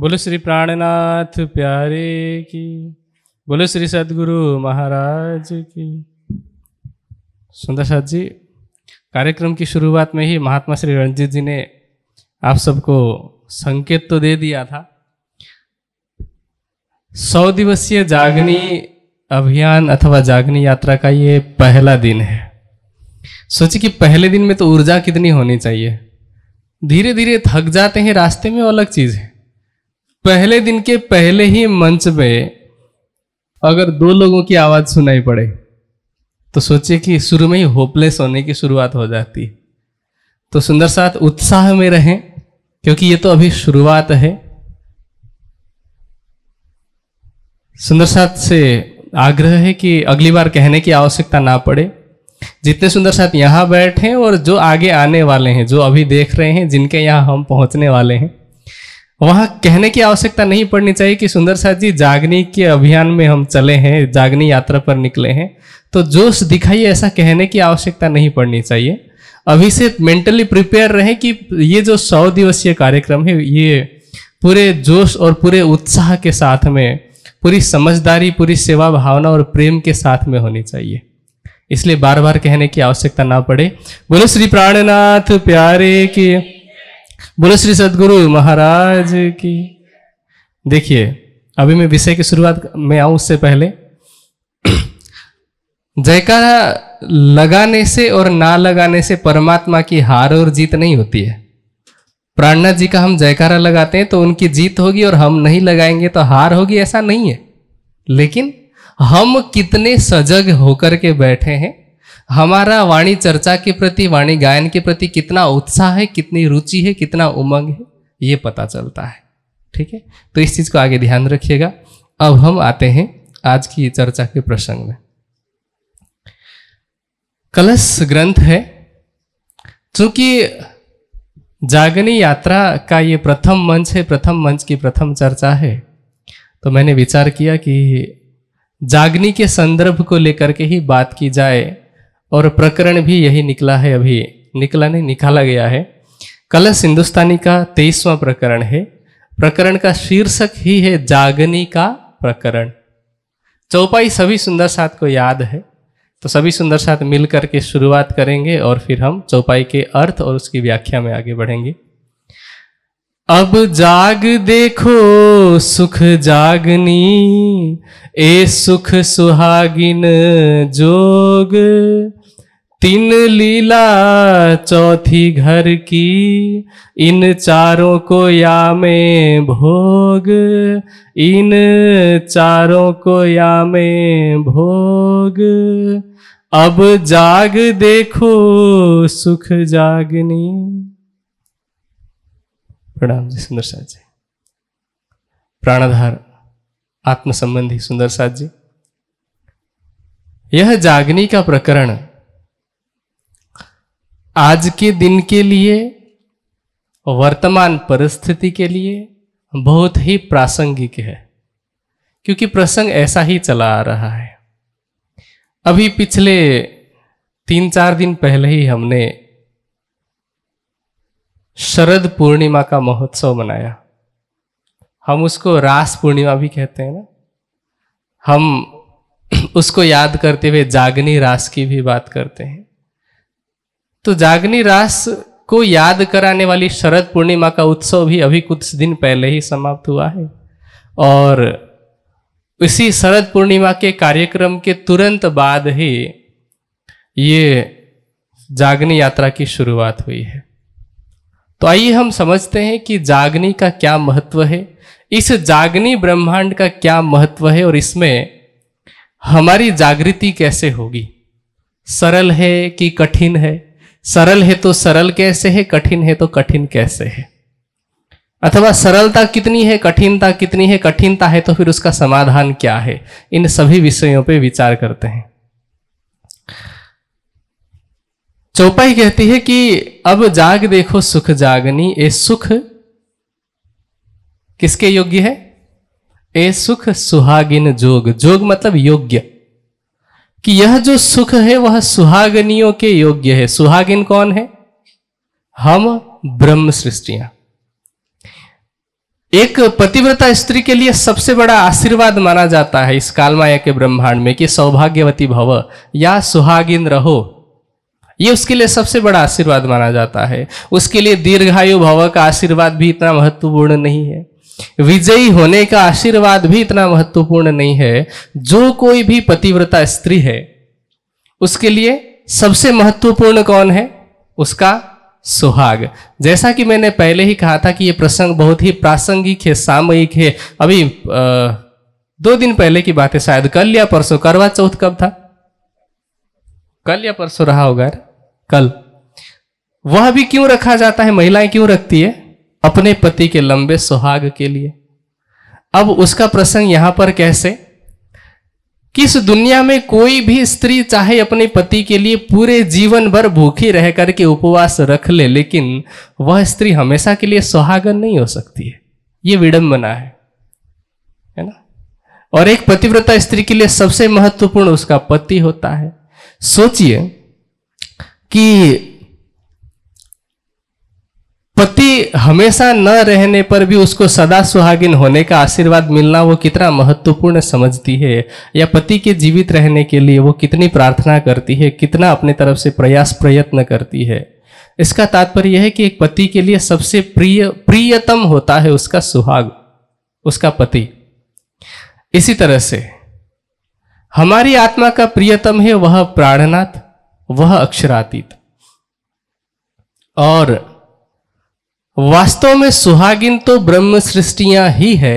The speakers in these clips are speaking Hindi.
बोले श्री प्राणनाथ प्यारे की बोले श्री सदगुरु महाराज की सुंदर साथ जी कार्यक्रम की शुरुआत में ही महात्मा श्री रणजीत जी ने आप सबको संकेत तो दे दिया था सौ दिवसीय जागनी अभियान अथवा जागनी यात्रा का ये पहला दिन है सोचिए कि पहले दिन में तो ऊर्जा कितनी होनी चाहिए धीरे धीरे थक जाते हैं रास्ते में अलग चीज़ है पहले दिन के पहले ही मंच में अगर दो लोगों की आवाज सुनाई पड़े तो सोचिए कि शुरू में ही होपलेस होने की शुरुआत हो जाती है तो सुंदर साथ उत्साह में रहें क्योंकि ये तो अभी शुरुआत है सुंदर साथ से आग्रह है कि अगली बार कहने की आवश्यकता ना पड़े जितने सुंदर साथ यहाँ बैठे और जो आगे आने वाले हैं जो अभी देख रहे हैं जिनके यहाँ हम पहुँचने वाले हैं वहां कहने की आवश्यकता नहीं पड़नी चाहिए कि सुंदर साथ जी जागनी के अभियान में हम चले हैं जागनी यात्रा पर निकले हैं तो जोश दिखाइए ऐसा कहने की आवश्यकता नहीं पड़नी चाहिए अभी से मेंटली प्रिपेयर रहे कि ये जो सौ दिवसीय कार्यक्रम है ये पूरे जोश और पूरे उत्साह के साथ में पूरी समझदारी पूरी सेवा भावना और प्रेम के साथ में होनी चाहिए इसलिए बार बार कहने की आवश्यकता ना पड़े बोलो श्री प्राणनाथ प्यारे के बोले श्री सदगुरु महाराज की देखिए अभी मैं विषय की शुरुआत में आऊं उससे पहले जयकारा लगाने से और ना लगाने से परमात्मा की हार और जीत नहीं होती है प्राणनाथ जी का हम जयकारा लगाते हैं तो उनकी जीत होगी और हम नहीं लगाएंगे तो हार होगी ऐसा नहीं है लेकिन हम कितने सजग होकर के बैठे हैं हमारा वाणी चर्चा के प्रति वाणी गायन के प्रति कितना उत्साह है कितनी रुचि है कितना उमंग है ये पता चलता है ठीक है तो इस चीज़ को आगे ध्यान रखिएगा अब हम आते हैं आज की चर्चा के प्रसंग में कलश ग्रंथ है चूंकि जागनी यात्रा का ये प्रथम मंच है प्रथम मंच की प्रथम चर्चा है तो मैंने विचार किया कि जागनी के संदर्भ को लेकर के ही बात की जाए और प्रकरण भी यही निकला है अभी निकला नहीं निकाला गया है कलश हिंदुस्तानी का तेईसवां प्रकरण है प्रकरण का शीर्षक ही है जागनी का प्रकरण चौपाई सभी सुंदर साथ को याद है तो सभी सुंदर साथ मिल करके शुरुआत करेंगे और फिर हम चौपाई के अर्थ और उसकी व्याख्या में आगे बढ़ेंगे अब जाग देखो सुख जागनी ए सुख सुहागिन जोग तीन लीला चौथी घर की इन चारों को या में भोग इन चारों को या में भोग अब जाग देखो सुख जागनी प्रणाम जी सुंदर साथ जी प्राणाधार आत्म संबंधी सुंदर साथ जी यह जागनी का प्रकरण आज के दिन के लिए वर्तमान परिस्थिति के लिए बहुत ही प्रासंगिक है क्योंकि प्रसंग ऐसा ही चला आ रहा है अभी पिछले तीन चार दिन पहले ही हमने शरद पूर्णिमा का महोत्सव मनाया हम उसको रास पूर्णिमा भी कहते हैं ना हम उसको याद करते हुए जागनी रास की भी बात करते हैं तो जागनी रास को याद कराने वाली शरद पूर्णिमा का उत्सव भी अभी कुछ दिन पहले ही समाप्त हुआ है और इसी शरद पूर्णिमा के कार्यक्रम के तुरंत बाद ही ये जागनी यात्रा की शुरुआत हुई है तो आइए हम समझते हैं कि जागनी का क्या महत्व है इस जागनी ब्रह्मांड का क्या महत्व है और इसमें हमारी जागृति कैसे होगी सरल है कि कठिन है सरल है तो सरल कैसे है कठिन है तो कठिन कैसे है अथवा सरलता कितनी है कठिनता कितनी है कठिनता है तो फिर उसका समाधान क्या है इन सभी विषयों पर विचार करते हैं चौपाई कहती है कि अब जाग देखो सुख जागनी ए सुख किसके योग्य है ए सुख सुहागिन जोग जोग मतलब योग्य कि यह जो सुख है वह सुहागनियों के योग्य है सुहागिन कौन है हम ब्रह्म सृष्टियां एक पतिव्रता स्त्री के लिए सबसे बड़ा आशीर्वाद माना जाता है इस कालमाया के ब्रह्मांड में कि सौभाग्यवती भव या सुहागिन रहो ये उसके लिए सबसे बड़ा आशीर्वाद माना जाता है उसके लिए दीर्घायु भव का आशीर्वाद भी इतना महत्वपूर्ण नहीं है विजयी होने का आशीर्वाद भी इतना महत्वपूर्ण नहीं है जो कोई भी पतिव्रता स्त्री है उसके लिए सबसे महत्वपूर्ण कौन है उसका सुहाग जैसा कि मैंने पहले ही कहा था कि ये प्रसंग बहुत ही प्रासंगिक है सामयिक है अभी आ, दो दिन पहले की बात है शायद कल या परसों करवा चौथ कब था कल या परसों रहा होगा कल वह भी क्यों रखा जाता है महिलाएं क्यों रखती है अपने पति के लंबे सुहाग के लिए अब उसका प्रसंग यहां पर कैसे किस दुनिया में कोई भी स्त्री चाहे अपने पति के लिए पूरे जीवन भर भूखी रह करके उपवास रख ले लेकिन वह स्त्री हमेशा के लिए सुहागन नहीं हो सकती है ये विडंबना है है ना और एक पतिव्रता स्त्री के लिए सबसे महत्वपूर्ण उसका पति होता है सोचिए कि पति हमेशा न रहने पर भी उसको सदा सुहागिन होने का आशीर्वाद मिलना वो कितना महत्वपूर्ण समझती है या पति के जीवित रहने के लिए वो कितनी प्रार्थना करती है कितना अपने तरफ से प्रयास प्रयत्न करती है इसका तात्पर्य यह है कि एक पति के लिए सबसे प्रिय प्रियतम होता है उसका सुहाग उसका पति इसी तरह से हमारी आत्मा का प्रियतम है वह प्राणनाथ वह अक्षरातीत और वास्तव में सुहागिन तो ब्रह्म सृष्टियां ही है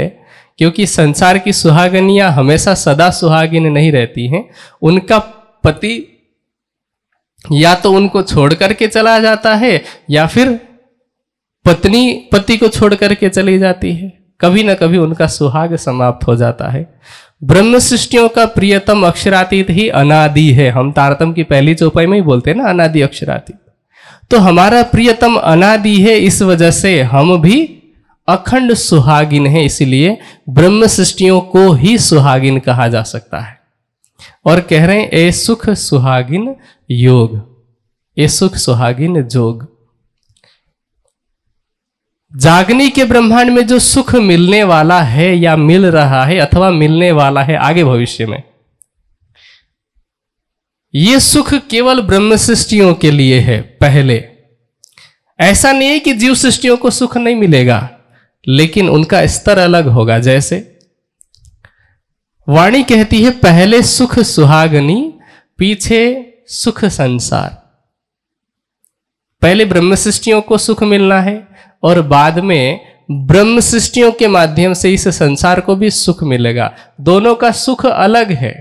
क्योंकि संसार की सुहागनियां हमेशा सदा सुहागिन नहीं रहती हैं उनका पति या तो उनको छोड़ करके चला जाता है या फिर पत्नी पति को छोड़ करके चली जाती है कभी ना कभी उनका सुहाग समाप्त हो जाता है ब्रह्म सृष्टियों का प्रियतम अक्षरातीत ही अनादि है हम तारतम की पहली चौपाई में ही बोलते हैं ना अनादि अक्षरातीत तो हमारा प्रियतम अनादि है इस वजह से हम भी अखंड सुहागिन है इसीलिए ब्रह्म सृष्टियों को ही सुहागिन कहा जा सकता है और कह रहे हैं ए सुख सुहागिन योग ए सुख सुहागिन जोग जागनी के ब्रह्मांड में जो सुख मिलने वाला है या मिल रहा है अथवा मिलने वाला है आगे भविष्य में ये सुख केवल ब्रह्म सृष्टियों के लिए है पहले ऐसा नहीं है कि जीव सृष्टियों को सुख नहीं मिलेगा लेकिन उनका स्तर अलग होगा जैसे वाणी कहती है पहले सुख सुहागनी पीछे सुख संसार पहले ब्रह्म सृष्टियों को सुख मिलना है और बाद में ब्रह्म सृष्टियों के माध्यम से इस संसार को भी सुख मिलेगा दोनों का सुख अलग है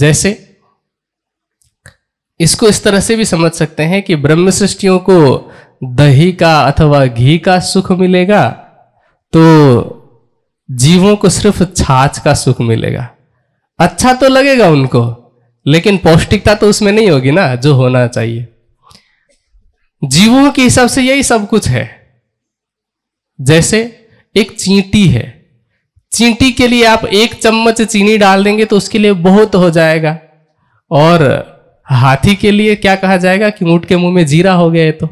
जैसे इसको इस तरह से भी समझ सकते हैं कि ब्रह्म सृष्टियों को दही का अथवा घी का सुख मिलेगा तो जीवों को सिर्फ छाछ का सुख मिलेगा अच्छा तो लगेगा उनको लेकिन पौष्टिकता तो उसमें नहीं होगी ना जो होना चाहिए जीवों के हिसाब से यही सब कुछ है जैसे एक चींटी है चींटी के लिए आप एक चम्मच चीनी डाल देंगे तो उसके लिए बहुत हो जाएगा और हाथी के लिए क्या कहा जाएगा कि ऊंट के मुंह में जीरा हो गया तो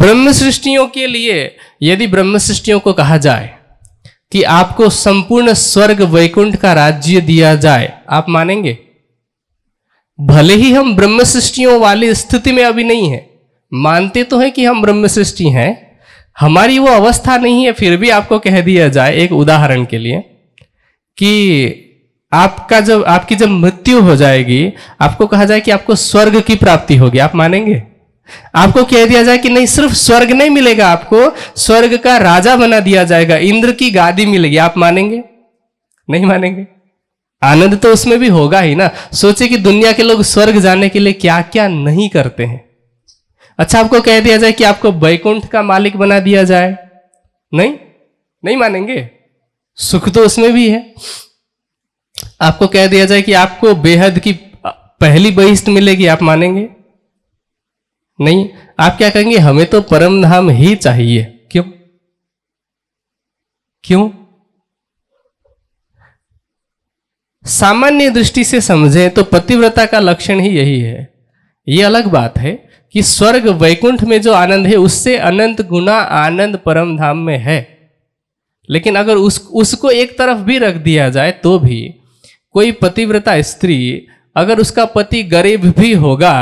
ब्रह्म सृष्टियों के लिए यदि ब्रह्म सृष्टियों को कहा जाए कि आपको संपूर्ण स्वर्ग वैकुंठ का राज्य दिया जाए आप मानेंगे भले ही हम ब्रह्म सृष्टियों वाली स्थिति में अभी नहीं है मानते तो हैं कि हम ब्रह्म सृष्टि हैं हमारी वो अवस्था नहीं है फिर भी आपको कह दिया जाए एक उदाहरण के लिए कि आपका जब आपकी जब मृत्यु हो जाएगी आपको कहा जाए कि आपको स्वर्ग की प्राप्ति होगी आप मानेंगे आपको कह दिया जाए कि नहीं सिर्फ स्वर्ग नहीं मिलेगा आपको स्वर्ग का राजा बना दिया जाएगा इंद्र की गादी मिलेगी आप मानेंगे नहीं मानेंगे आनंद तो उसमें भी होगा ही ना सोचे कि दुनिया के लोग स्वर्ग जाने के लिए क्या क्या नहीं करते हैं अच्छा आपको कह दिया जाए कि आपको बैकुंठ का मालिक बना दिया जाए नहीं नहीं मानेंगे सुख तो उसमें भी है आपको कह दिया जाए कि आपको बेहद की पहली बहिष्ट मिलेगी आप मानेंगे नहीं आप क्या कहेंगे हमें तो परम धाम ही चाहिए क्यों क्यों सामान्य दृष्टि से समझें तो पतिव्रता का लक्षण ही यही है ये अलग बात है कि स्वर्ग वैकुंठ में जो आनंद है उससे अनंत गुना आनंद परम धाम में है लेकिन अगर उस उसको एक तरफ भी रख दिया जाए तो भी कोई पतिव्रता स्त्री अगर उसका पति गरीब भी होगा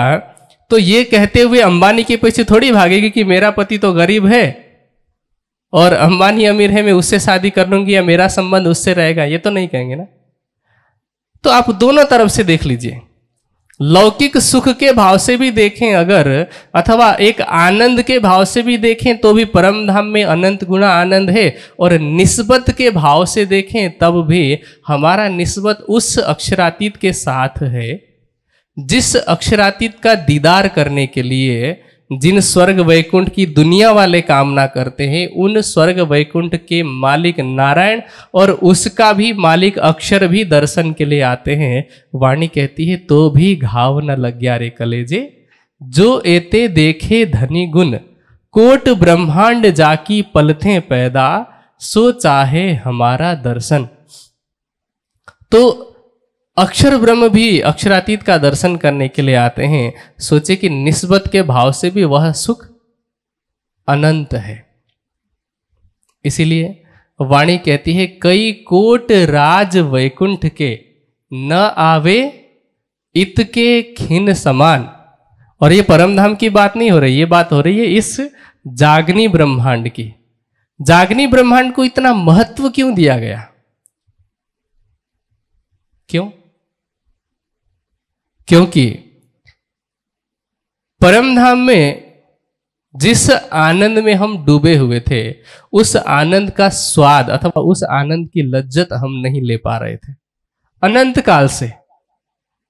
तो ये कहते हुए अंबानी के पीछे थोड़ी भागेगी कि मेरा पति तो गरीब है और अंबानी अमीर है मैं उससे शादी कर लूंगी या मेरा संबंध उससे रहेगा ये तो नहीं कहेंगे ना तो आप दोनों तरफ से देख लीजिए लौकिक सुख के भाव से भी देखें अगर अथवा एक आनंद के भाव से भी देखें तो भी परम धाम में अनंत गुणा आनंद है और निस्बत के भाव से देखें तब भी हमारा निस्बत उस अक्षरातीत के साथ है जिस अक्षरातीत का दीदार करने के लिए जिन स्वर्ग वैकुंठ की दुनिया वाले कामना करते हैं उन स्वर्ग वैकुंठ के मालिक नारायण और उसका भी मालिक अक्षर भी दर्शन के लिए आते हैं वाणी कहती है तो भी घाव न लग गया रे कलेजे जो एते देखे धनी गुण कोट ब्रह्मांड जाकी पलथे पैदा सो चाहे हमारा दर्शन तो अक्षर ब्रह्म भी अक्षरातीत का दर्शन करने के लिए आते हैं सोचे कि निस्बत के भाव से भी वह सुख अनंत है इसीलिए वाणी कहती है कई कोट राज वैकुंठ के न आवे इत के खिन समान और ये परमधाम की बात नहीं हो रही ये बात हो रही है इस जागनी ब्रह्मांड की जागनी ब्रह्मांड को इतना महत्व क्यों दिया गया क्योंकि परमधाम में जिस आनंद में हम डूबे हुए थे उस आनंद का स्वाद अथवा उस आनंद की लज्जत हम नहीं ले पा रहे थे अनंत काल से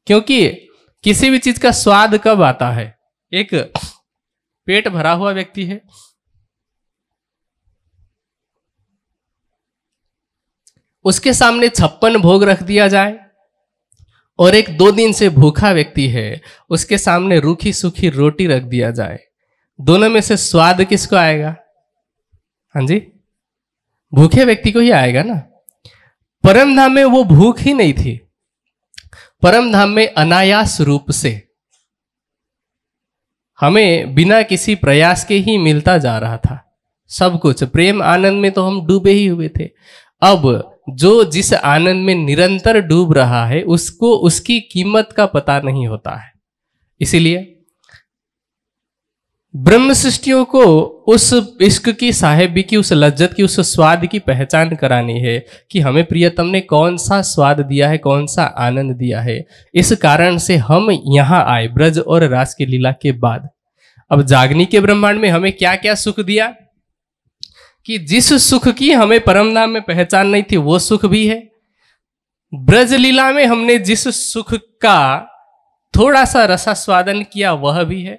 क्योंकि किसी भी चीज का स्वाद कब आता है एक पेट भरा हुआ व्यक्ति है उसके सामने छप्पन भोग रख दिया जाए और एक दो दिन से भूखा व्यक्ति है उसके सामने रूखी सूखी रोटी रख दिया जाए दोनों में से स्वाद किसको आएगा हाँ जी भूखे व्यक्ति को ही आएगा ना परम धाम में वो भूख ही नहीं थी परम धाम में अनायास रूप से हमें बिना किसी प्रयास के ही मिलता जा रहा था सब कुछ प्रेम आनंद में तो हम डूबे ही हुए थे अब जो जिस आनंद में निरंतर डूब रहा है उसको उसकी कीमत का पता नहीं होता है इसीलिए ब्रह्म सृष्टियों को उस इश्क की साहेबी की उस लज्जत की उस स्वाद की पहचान करानी है कि हमें प्रियतम ने कौन सा स्वाद दिया है कौन सा आनंद दिया है इस कारण से हम यहाँ आए ब्रज और रास की लीला के बाद अब जागनी के ब्रह्मांड में हमें क्या क्या सुख दिया कि जिस सुख की हमें परम धाम में पहचान नहीं थी वो सुख भी है ब्रज लीला में हमने जिस सुख का थोड़ा सा रसास्वादन किया वह भी है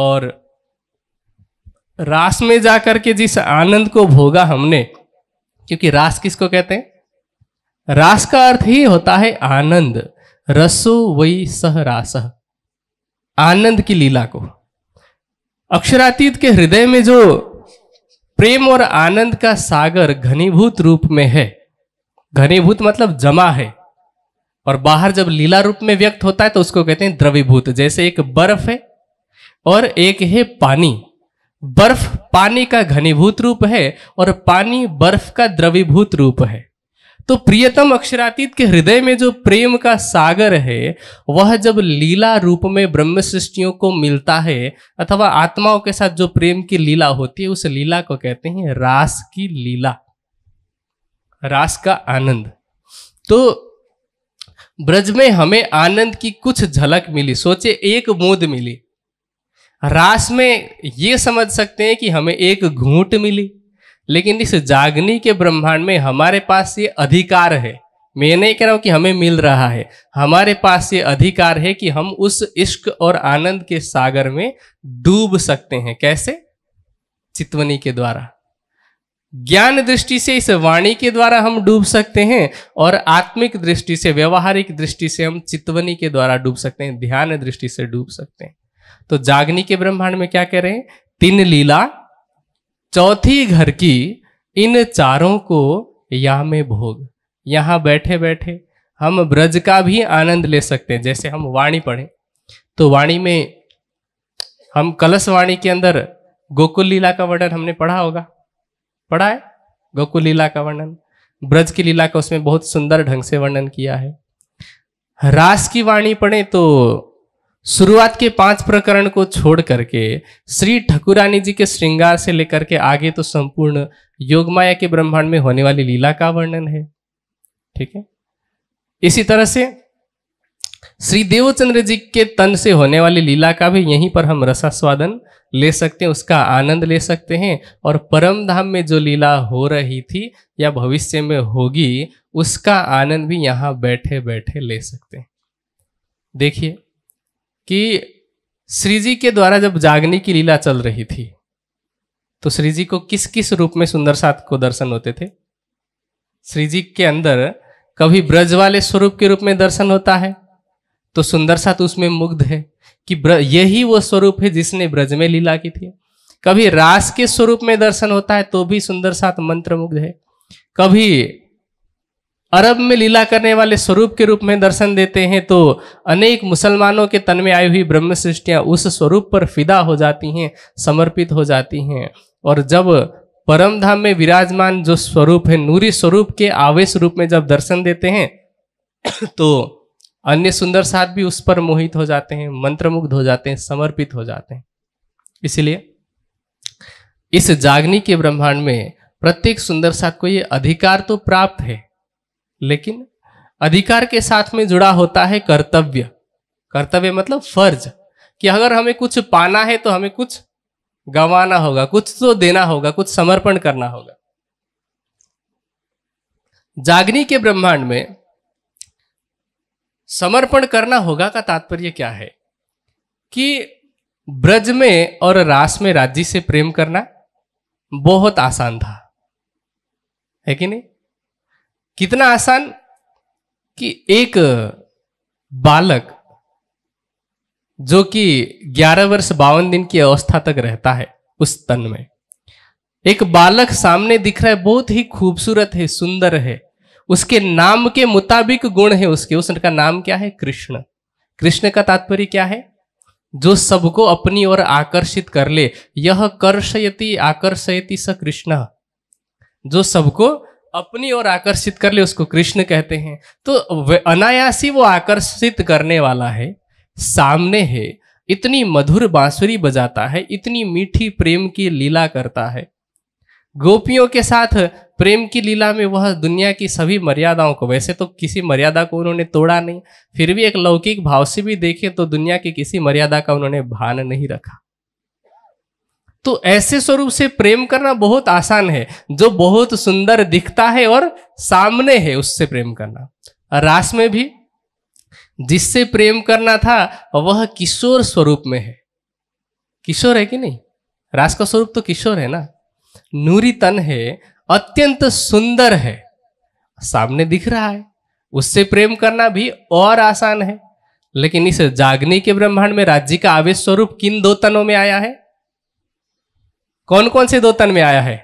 और रास में जाकर के जिस आनंद को भोगा हमने क्योंकि रास किसको कहते हैं रास का अर्थ ही होता है आनंद रसो वही सह रास आनंद की लीला को अक्षरातीत के हृदय में जो प्रेम और आनंद का सागर घनीभूत रूप में है घनीभूत मतलब जमा है और बाहर जब लीला रूप में व्यक्त होता है तो उसको कहते हैं द्रवीभूत जैसे एक बर्फ है और एक है पानी बर्फ पानी का घनीभूत रूप है और पानी बर्फ का द्रवीभूत रूप है तो प्रियतम अक्षरातीत के हृदय में जो प्रेम का सागर है वह जब लीला रूप में ब्रह्म सृष्टियों को मिलता है अथवा आत्माओं के साथ जो प्रेम की लीला होती है उस लीला को कहते हैं रास की लीला रास का आनंद तो ब्रज में हमें आनंद की कुछ झलक मिली सोचे एक बूंद मिली रास में ये समझ सकते हैं कि हमें एक घूंट मिली लेकिन इस जागनी के ब्रह्मांड में हमारे पास ये अधिकार है मैं नहीं कह रहा हूँ कि हमें मिल रहा है हमारे पास ये अधिकार है कि हम उस इश्क और आनंद के सागर में डूब सकते हैं कैसे चितवनी के द्वारा ज्ञान दृष्टि से इस वाणी के द्वारा हम डूब सकते हैं और आत्मिक दृष्टि से व्यवहारिक दृष्टि से हम चितवनी के द्वारा डूब सकते हैं ध्यान दृष्टि से डूब सकते हैं तो जागनी के ब्रह्मांड में क्या कह रहे हैं तीन लीला चौथी घर की इन चारों को या में भोग यहाँ बैठे बैठे हम ब्रज का भी आनंद ले सकते हैं जैसे हम वाणी पढ़े तो वाणी में हम कलश वाणी के अंदर गोकुल लीला का वर्णन हमने पढ़ा होगा पढ़ा है गोकुल लीला का वर्णन ब्रज की लीला का उसमें बहुत सुंदर ढंग से वर्णन किया है रास की वाणी पढ़े तो शुरुआत के पांच प्रकरण को छोड़ करके श्री ठकुरानी जी के श्रृंगार से लेकर के आगे तो संपूर्ण योगमाया के ब्रह्मांड में होने वाली लीला का वर्णन है ठीक है इसी तरह से श्री देवचंद्र जी के तन से होने वाली लीला का भी यहीं पर हम रसास्वादन ले सकते हैं उसका आनंद ले सकते हैं और परम धाम में जो लीला हो रही थी या भविष्य में होगी उसका आनंद भी यहाँ बैठे बैठे ले सकते हैं देखिए कि श्री जी के द्वारा जब जागने की लीला चल रही थी तो श्री जी को किस किस रूप में सुंदर साथ को दर्शन होते थे श्री जी के अंदर कभी ब्रज वाले स्वरूप के रूप में दर्शन होता है तो सुंदर साथ उसमें मुग्ध है कि यही वो स्वरूप है जिसने ब्रज में लीला की थी कभी रास के स्वरूप में दर्शन होता है तो भी सुंदर साथ मंत्र मुग्ध है कभी अरब में लीला करने वाले स्वरूप के रूप में दर्शन देते हैं तो अनेक मुसलमानों के तन में आई हुई ब्रह्म सृष्टियाँ उस स्वरूप पर फिदा हो जाती हैं समर्पित हो जाती हैं और जब परम धाम में विराजमान जो स्वरूप है नूरी स्वरूप के आवेश रूप में जब दर्शन देते हैं तो अन्य सुंदर साथ भी उस पर मोहित हो जाते हैं मंत्रमुग्ध हो जाते हैं समर्पित हो जाते हैं इसलिए इस जागनी के ब्रह्मांड में प्रत्येक सुंदर साथ को ये अधिकार तो प्राप्त है लेकिन अधिकार के साथ में जुड़ा होता है कर्तव्य कर्तव्य मतलब फर्ज कि अगर हमें कुछ पाना है तो हमें कुछ गंवाना होगा कुछ तो देना होगा कुछ समर्पण करना होगा जागनी के ब्रह्मांड में समर्पण करना होगा का तात्पर्य क्या है कि ब्रज में और रास में राज्य से प्रेम करना बहुत आसान था है कि नहीं कितना आसान कि एक बालक जो कि 11 वर्ष बावन दिन की अवस्था तक रहता है उस तन में एक बालक सामने दिख रहा है बहुत ही खूबसूरत है सुंदर है उसके नाम के मुताबिक गुण है उसके उसका नाम क्या है कृष्ण कृष्ण का तात्पर्य क्या है जो सबको अपनी ओर आकर्षित कर ले यह कर्षयति आकर्षयति स कृष्ण जो सबको अपनी ओर आकर्षित कर ले उसको कृष्ण कहते हैं तो अनायासी वो आकर्षित करने वाला है सामने है इतनी मधुर बांसुरी बजाता है इतनी मीठी प्रेम की लीला करता है गोपियों के साथ प्रेम की लीला में वह दुनिया की सभी मर्यादाओं को वैसे तो किसी मर्यादा को उन्होंने तोड़ा नहीं फिर भी एक लौकिक भाव से भी देखें तो दुनिया की किसी मर्यादा का उन्होंने भान नहीं रखा तो ऐसे स्वरूप से प्रेम करना बहुत आसान है जो बहुत सुंदर दिखता है और सामने है उससे प्रेम करना रास में भी जिससे प्रेम करना था वह किशोर स्वरूप में है किशोर है कि नहीं रास का स्वरूप तो किशोर है ना नूरी तन है अत्यंत सुंदर है सामने दिख रहा है उससे प्रेम करना भी और आसान है लेकिन इस जागने के ब्रह्मांड में राज्य का आवेश स्वरूप किन दो तनों में आया है कौन कौन से दो तन में आया है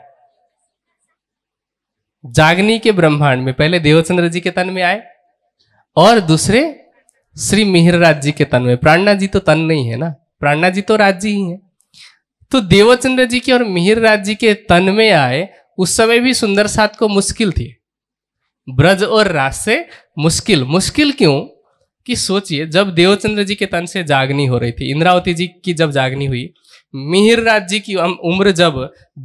जागनी के ब्रह्मांड में पहले देवचंद्र जी के तन में आए और दूसरे श्री मिहिरराज जी के तन में प्राणना जी तो तन नहीं है ना प्राणना जी तो राज्य ही है तो देवचंद्र जी के और मिहिरराज जी के तन में आए उस समय भी सुंदर साथ को मुश्किल थी ब्रज और राज से मुश्किल मुश्किल क्यों कि सोचिए जब देवचंद्र जी के तन से जागनी हो रही थी इंद्रावती जी की जब जागनी हुई मिहिर जी की उम्र जब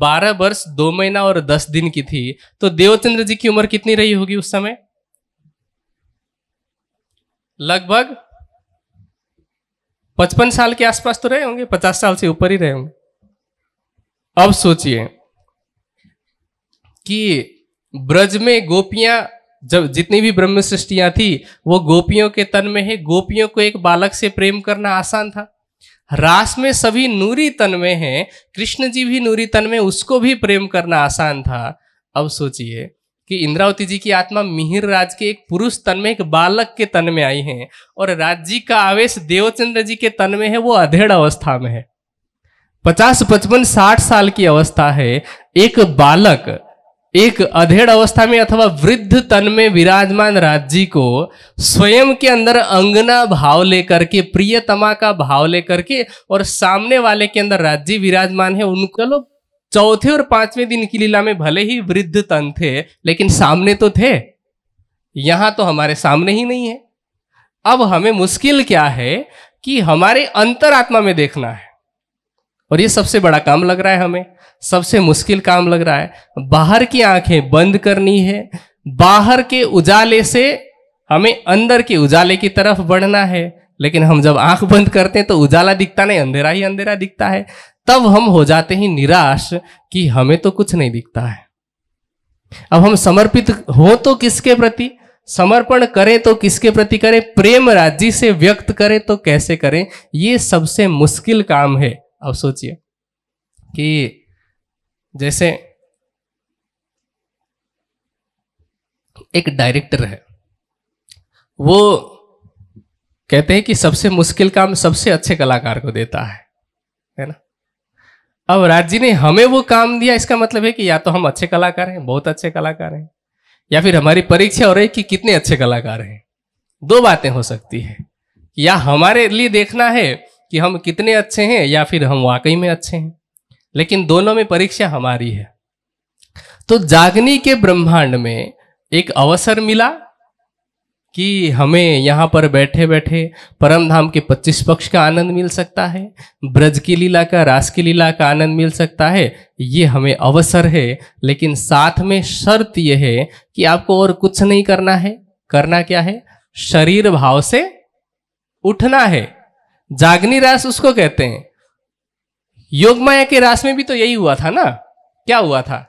12 वर्ष दो महीना और 10 दिन की थी तो देवचंद्र जी की उम्र कितनी रही होगी उस समय लगभग 55 साल के आसपास तो रहे होंगे 50 साल से ऊपर ही रहे होंगे अब सोचिए कि ब्रज में गोपियां जब जितनी भी ब्रह्म सृष्टियां थी वो गोपियों के तन में है गोपियों को एक बालक से प्रेम करना आसान था रास में सभी नूरी तन में हैं कृष्ण जी भी नूरी तन में उसको भी प्रेम करना आसान था अब सोचिए कि इंद्रावती जी की आत्मा मिहिर राज के एक पुरुष तन में एक बालक के तन में आई है और राज जी का आवेश देवचंद्र जी के तन में है वो अधेड़ अवस्था में है पचास पचपन साठ साल की अवस्था है एक बालक एक अधेड़ अवस्था में अथवा वृद्ध तन में विराजमान राज्य को स्वयं के अंदर अंगना भाव लेकर के प्रियतमा का भाव लेकर के और सामने वाले के अंदर राज्य विराजमान है उनको लोग चौथे और पांचवें दिन की लीला में भले ही वृद्ध तन थे लेकिन सामने तो थे यहां तो हमारे सामने ही नहीं है अब हमें मुश्किल क्या है कि हमारे अंतरात्मा में देखना है और ये सबसे बड़ा काम लग रहा है हमें सबसे मुश्किल काम लग रहा है बाहर की आंखें बंद करनी है बाहर के उजाले से हमें अंदर के उजाले की तरफ बढ़ना है लेकिन हम जब आंख बंद करते हैं तो उजाला दिखता नहीं अंधेरा ही अंधेरा दिखता है तब हम हो जाते ही निराश कि हमें तो कुछ नहीं दिखता है अब हम समर्पित हो तो किसके प्रति समर्पण करें तो किसके प्रति करें प्रेम राज्य से व्यक्त करें तो कैसे करें ये सबसे मुश्किल काम है अब सोचिए कि जैसे एक डायरेक्टर है वो कहते हैं कि सबसे मुश्किल काम सबसे अच्छे कलाकार को देता है है ना अब जी ने हमें वो काम दिया इसका मतलब है कि या तो हम अच्छे कलाकार हैं बहुत अच्छे कलाकार हैं या फिर हमारी परीक्षा हो रही कि कितने अच्छे कलाकार हैं दो बातें हो सकती है या हमारे लिए देखना है कि हम कितने अच्छे हैं या फिर हम वाकई में अच्छे हैं लेकिन दोनों में परीक्षा हमारी है तो जागनी के ब्रह्मांड में एक अवसर मिला कि हमें यहाँ पर बैठे बैठे परम धाम के 25 पक्ष का आनंद मिल सकता है ब्रज की लीला का रास की लीला का आनंद मिल सकता है ये हमें अवसर है लेकिन साथ में शर्त यह है कि आपको और कुछ नहीं करना है करना क्या है शरीर भाव से उठना है जागनी रास उसको कहते हैं योगमाया के रास में भी तो यही हुआ था ना क्या हुआ था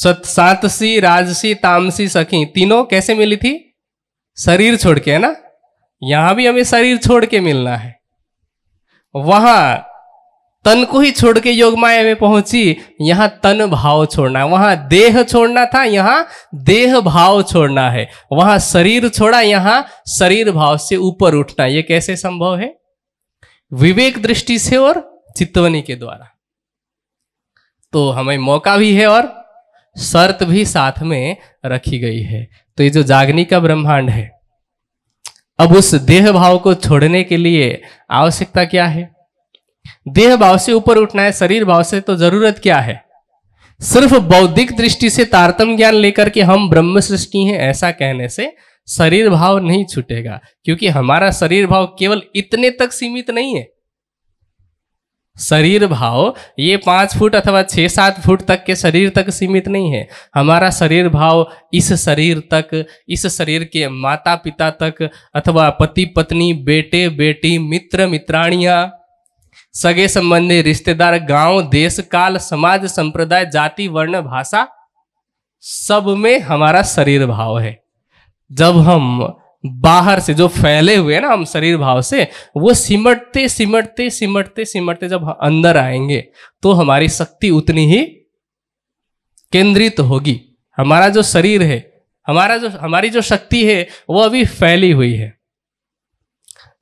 सत सातसी राजसी तामसी सखी तीनों कैसे मिली थी शरीर छोड़ के है ना यहां भी हमें शरीर छोड़ के मिलना है वहां तन को ही छोड़ के योग माया में पहुंची यहाँ तन भाव छोड़ना वहां देह छोड़ना था यहाँ देह भाव छोड़ना है वहां शरीर छोड़ा यहाँ शरीर भाव से ऊपर उठना ये कैसे संभव है विवेक दृष्टि से और चितवनी के द्वारा तो हमें मौका भी है और शर्त भी साथ में रखी गई है तो ये जो जागनी का ब्रह्मांड है अब उस देह भाव को छोड़ने के लिए आवश्यकता क्या है देह भाव से ऊपर उठना है शरीर भाव से तो जरूरत क्या है सिर्फ बौद्धिक दृष्टि से तारतम ज्ञान लेकर के हम ब्रह्म सृष्टि हैं ऐसा कहने से शरीर भाव नहीं छूटेगा क्योंकि हमारा शरीर भाव केवल इतने तक सीमित नहीं है शरीर भाव ये पांच फुट अथवा छह सात फुट तक के शरीर तक सीमित नहीं है हमारा शरीर भाव इस शरीर तक इस शरीर के माता पिता तक अथवा पति पत्नी बेटे बेटी मित्र मित्राणिया सगे संबंधी रिश्तेदार गांव देश काल समाज संप्रदाय जाति वर्ण भाषा सब में हमारा शरीर भाव है जब हम बाहर से जो फैले हुए ना हम शरीर भाव से वो सिमटते सिमटते सिमटते सिमटते जब अंदर आएंगे तो हमारी शक्ति उतनी ही केंद्रित होगी हमारा जो शरीर है हमारा जो हमारी जो शक्ति है वो अभी फैली हुई है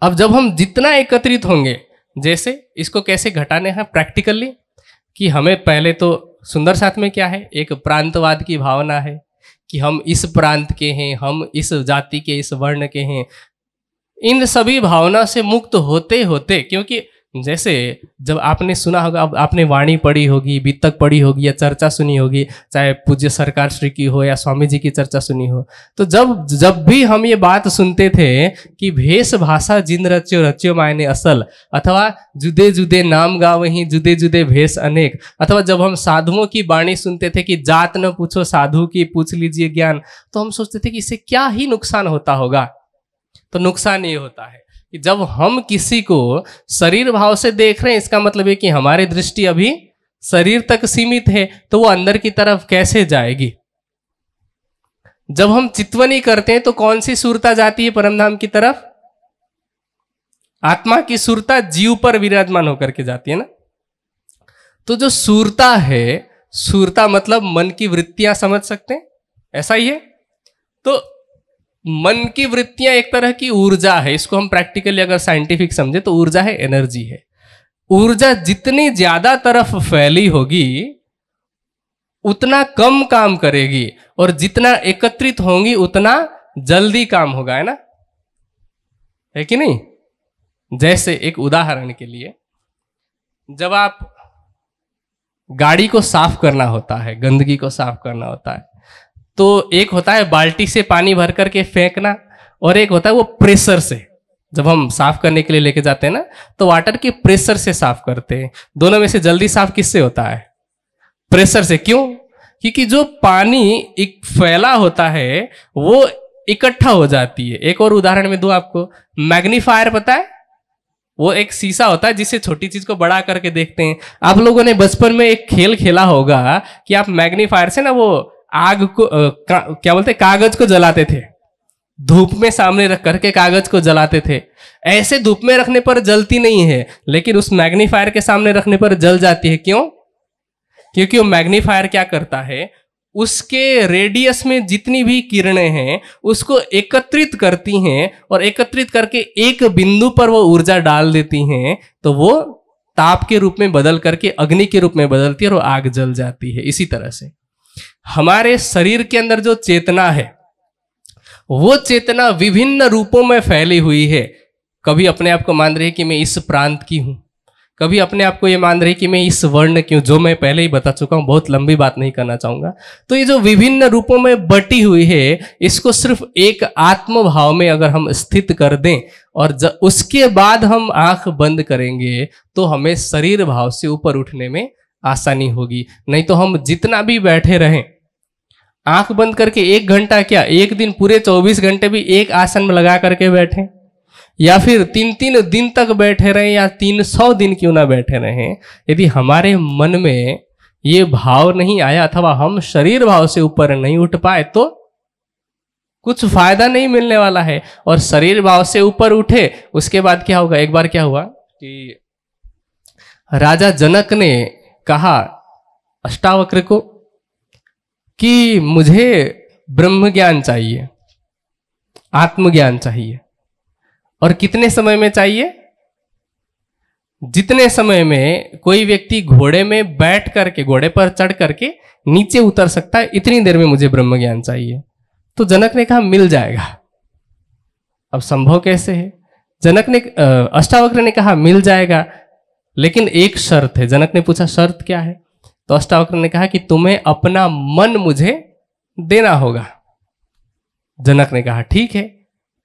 अब जब हम जितना एकत्रित होंगे जैसे इसको कैसे घटाने हैं प्रैक्टिकली कि हमें पहले तो सुंदर साथ में क्या है एक प्रांतवाद की भावना है कि हम इस प्रांत के हैं हम इस जाति के इस वर्ण के हैं इन सभी भावना से मुक्त होते होते क्योंकि जैसे जब आपने सुना होगा अब आपने वाणी पढ़ी होगी बीतक पढ़ी होगी या चर्चा सुनी होगी चाहे पूज्य सरकार श्री की हो या स्वामी जी की चर्चा सुनी हो तो जब जब भी हम ये बात सुनते थे कि भेष भाषा जिन रचियो रचियो मायने असल अथवा जुदे जुदे नाम गाँव ही जुदे जुदे भेष अनेक अथवा जब हम साधुओं की वाणी सुनते थे कि जात न पूछो साधु की पूछ लीजिए ज्ञान तो हम सोचते थे कि इससे क्या ही नुकसान होता होगा तो नुकसान ये होता है कि जब हम किसी को शरीर भाव से देख रहे हैं इसका मतलब है कि हमारी दृष्टि अभी शरीर तक सीमित है तो वो अंदर की तरफ कैसे जाएगी जब हम चितवनी करते हैं तो कौन सी सुरता जाती है परमधाम की तरफ आत्मा की सुरता जीव पर विराजमान होकर के जाती है ना तो जो सुरता है सुरता मतलब मन की वृत्तियां समझ सकते हैं ऐसा ही है तो मन की वृत्तियां एक तरह की ऊर्जा है इसको हम प्रैक्टिकली अगर साइंटिफिक समझे तो ऊर्जा है एनर्जी है ऊर्जा जितनी ज्यादा तरफ फैली होगी उतना कम काम करेगी और जितना एकत्रित होंगी उतना जल्दी काम होगा है ना है कि नहीं जैसे एक उदाहरण के लिए जब आप गाड़ी को साफ करना होता है गंदगी को साफ करना होता है तो एक होता है बाल्टी से पानी भर करके फेंकना और एक होता है वो प्रेशर से जब हम साफ करने के लिए लेके जाते हैं ना तो वाटर के प्रेशर से साफ करते हैं दोनों में से जल्दी साफ किससे होता है प्रेशर से क्यों क्योंकि जो पानी एक फैला होता है वो इकट्ठा हो जाती है एक और उदाहरण में दो आपको मैग्नीफायर पता है वो एक शीशा होता है जिससे छोटी चीज को बड़ा करके देखते हैं आप लोगों ने बचपन में एक खेल खेला होगा कि आप मैग्नीफायर से ना वो आग को क्या बोलते कागज को जलाते थे धूप में सामने रख करके कागज को जलाते थे ऐसे धूप में रखने पर जलती नहीं है लेकिन उस मैग्नीफायर के सामने रखने पर जल जाती है क्यों क्योंकि वो मैग्नीफायर क्या करता है उसके रेडियस में जितनी भी किरणें हैं उसको एकत्रित करती हैं और एकत्रित करके एक बिंदु पर वो ऊर्जा डाल देती हैं तो वो ताप के रूप में बदल करके अग्नि के रूप में बदलती है और आग जल जाती है इसी तरह से हमारे शरीर के अंदर जो चेतना है वो चेतना विभिन्न रूपों में फैली हुई है कभी अपने आप को मान रही है कि मैं इस प्रांत की हूँ कभी अपने आप को ये मान रही कि मैं इस वर्ण की हूँ जो मैं पहले ही बता चुका हूँ बहुत लंबी बात नहीं करना चाहूँगा तो ये जो विभिन्न रूपों में बटी हुई है इसको सिर्फ एक आत्मभाव में अगर हम स्थित कर दें और उसके बाद हम आंख बंद करेंगे तो हमें शरीर भाव से ऊपर उठने में आसानी होगी नहीं तो हम जितना भी बैठे रहें आंख बंद करके एक घंटा क्या एक दिन पूरे चौबीस घंटे भी एक आसन में लगा करके बैठे या फिर तीन तीन दिन तक बैठे रहें या तीन सौ दिन क्यों ना बैठे रहें यदि हमारे मन में ये भाव नहीं आया अथवा हम शरीर भाव से ऊपर नहीं उठ पाए तो कुछ फायदा नहीं मिलने वाला है और शरीर भाव से ऊपर उठे उसके बाद क्या होगा एक बार क्या हुआ कि राजा जनक ने कहा अष्टावक्र को कि मुझे ब्रह्म ज्ञान चाहिए आत्मज्ञान चाहिए और कितने समय में चाहिए जितने समय में कोई व्यक्ति घोड़े में बैठ करके घोड़े पर चढ़ करके नीचे उतर सकता है इतनी देर में मुझे ब्रह्म ज्ञान चाहिए तो जनक ने कहा मिल जाएगा अब संभव कैसे है जनक ने अष्टावक्र ने कहा मिल जाएगा लेकिन एक शर्त है जनक ने पूछा शर्त क्या है तो अष्टावक्र ने कहा कि तुम्हें अपना मन मुझे देना होगा जनक ने कहा ठीक है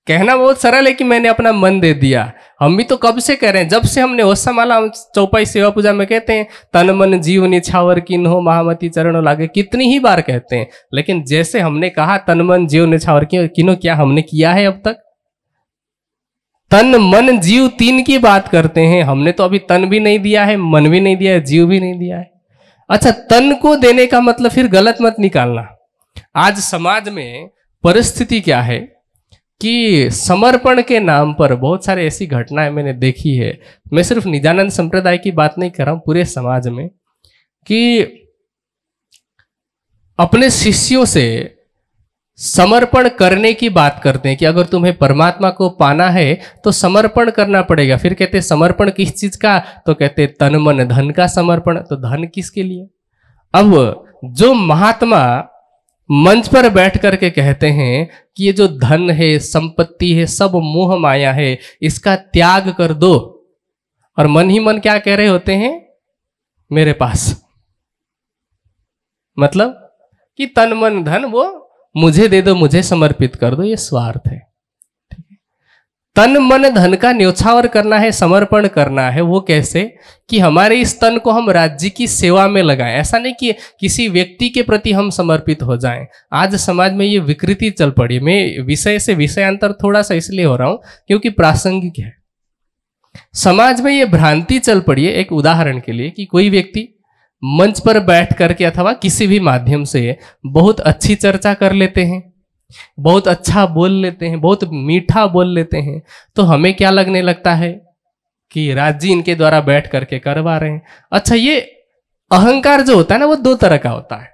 कहना बहुत सरल है कि मैंने अपना मन दे दिया हम भी तो कब से कह रहे हैं जब से हमने ओसामाला चौपाई सेवा पूजा में कहते हैं तन मन जीव निछावर किन हो महामती चरण लागे कितनी ही बार कहते हैं लेकिन जैसे हमने कहा तन मन जीव निछावर किन क्या हमने किया है अब तक तन मन जीव तीन की बात करते हैं हमने तो अभी तन भी नहीं दिया है मन भी नहीं दिया है जीव भी नहीं दिया है अच्छा तन को देने का मतलब फिर गलत मत निकालना आज समाज में परिस्थिति क्या है कि समर्पण के नाम पर बहुत सारे ऐसी घटनाएं मैंने देखी है मैं सिर्फ निजानंद संप्रदाय की बात नहीं कर रहा हूं पूरे समाज में कि अपने शिष्यों से समर्पण करने की बात करते हैं कि अगर तुम्हें परमात्मा को पाना है तो समर्पण करना पड़ेगा फिर कहते समर्पण किस चीज का तो कहते तन मन धन का समर्पण तो धन किसके लिए अब जो महात्मा मंच पर बैठ करके कहते हैं कि ये जो धन है संपत्ति है सब मोह माया है इसका त्याग कर दो और मन ही मन क्या कह रहे होते हैं मेरे पास मतलब कि तन मन धन वो मुझे दे दो मुझे समर्पित कर दो ये स्वार्थ है तन मन धन का न्योछावर करना है समर्पण करना है वो कैसे कि हमारे इस तन को हम राज्य की सेवा में लगाएं ऐसा नहीं कि किसी व्यक्ति के प्रति हम समर्पित हो जाएं आज समाज में ये विकृति चल पड़ी मैं विषय से विषयांतर थोड़ा सा इसलिए हो रहा हूं क्योंकि प्रासंगिक है समाज में ये भ्रांति चल पड़ी है एक उदाहरण के लिए कि कोई व्यक्ति मंच पर बैठ करके अथवा किसी भी माध्यम से बहुत अच्छी चर्चा कर लेते हैं बहुत अच्छा बोल लेते हैं बहुत मीठा बोल लेते हैं तो हमें क्या लगने लगता है कि राज जी इनके द्वारा बैठ करके करवा रहे हैं अच्छा ये अहंकार जो होता है ना वो दो तरह का होता है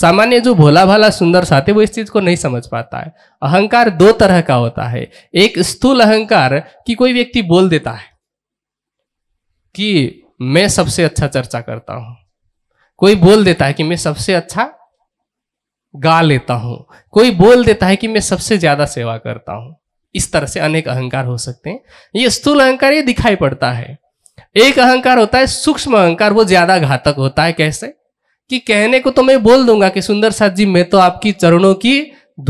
सामान्य जो भोला भाला सुंदर साथी वो इस चीज को नहीं समझ पाता है अहंकार दो तरह का होता है एक स्थूल अहंकार कि कोई व्यक्ति बोल देता है कि मैं सबसे अच्छा चर्चा करता हूं कोई बोल देता है कि मैं सबसे अच्छा गा लेता हूं कोई बोल देता है कि मैं सबसे ज्यादा सेवा करता हूं इस तरह से अनेक अहंकार हो सकते हैं ये स्थूल अहंकार ये दिखाई पड़ता है एक अहंकार होता है सूक्ष्म अहंकार वो ज्यादा घातक होता है कैसे कि कहने को तो मैं बोल दूंगा कि सुंदर साथ जी मैं तो आपकी चरणों की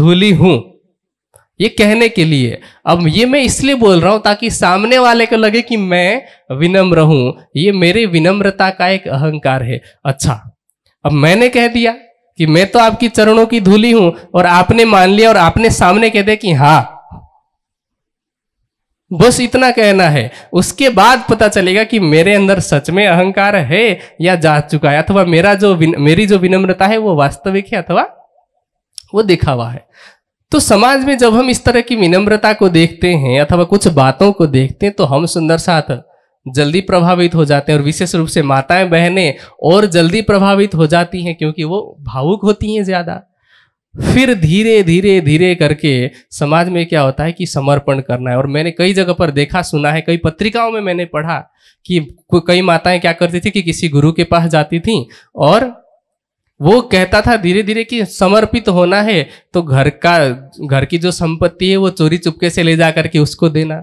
धूली हूं ये कहने के लिए अब ये मैं इसलिए बोल रहा हूं ताकि सामने वाले को लगे कि मैं विनम्र हूं ये मेरे विनम्रता का एक अहंकार है अच्छा अब मैंने कह दिया कि मैं तो आपकी चरणों की धूली हूं और आपने मान लिया और आपने सामने कह दिया कि हाँ बस इतना कहना है उसके बाद पता चलेगा कि मेरे अंदर सच में अहंकार है या जा चुका है अथवा मेरा जो मेरी जो विनम्रता है वो वास्तविक है अथवा वो दिखावा है तो समाज में जब हम इस तरह की विनम्रता को देखते हैं अथवा कुछ बातों को देखते हैं तो हम सुंदर साथ जल्दी प्रभावित हो जाते हैं और विशेष रूप से माताएं बहनें और जल्दी प्रभावित हो जाती हैं क्योंकि वो भावुक होती हैं ज़्यादा फिर धीरे धीरे धीरे करके समाज में क्या होता है कि समर्पण करना है और मैंने कई जगह पर देखा सुना है कई पत्रिकाओं में मैंने पढ़ा कि कई माताएं क्या करती थी कि किसी गुरु के पास जाती थी और वो कहता था धीरे धीरे कि समर्पित होना है तो घर का घर की जो संपत्ति है वो चोरी चुपके से ले जा करके उसको देना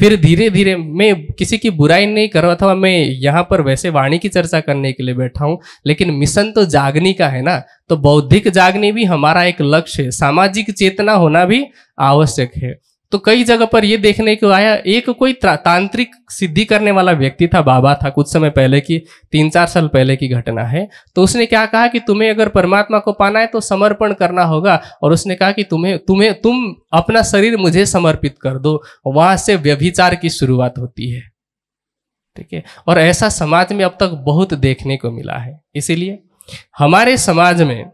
फिर धीरे धीरे मैं किसी की बुराई नहीं कर रहा था मैं यहाँ पर वैसे वाणी की चर्चा करने के लिए बैठा हूँ लेकिन मिशन तो जागनी का है ना तो बौद्धिक जागनी भी हमारा एक लक्ष्य है सामाजिक चेतना होना भी आवश्यक है तो कई जगह पर यह देखने को आया एक कोई तांत्रिक सिद्धि करने वाला व्यक्ति था बाबा था कुछ समय पहले की तीन चार साल पहले की घटना है तो उसने क्या कहा कि तुम्हें अगर परमात्मा को पाना है तो समर्पण करना होगा और उसने कहा कि तुम्हें तुम्हें तुम अपना शरीर मुझे समर्पित कर दो वहां से व्यभिचार की शुरुआत होती है ठीक है और ऐसा समाज में अब तक बहुत देखने को मिला है इसीलिए हमारे समाज में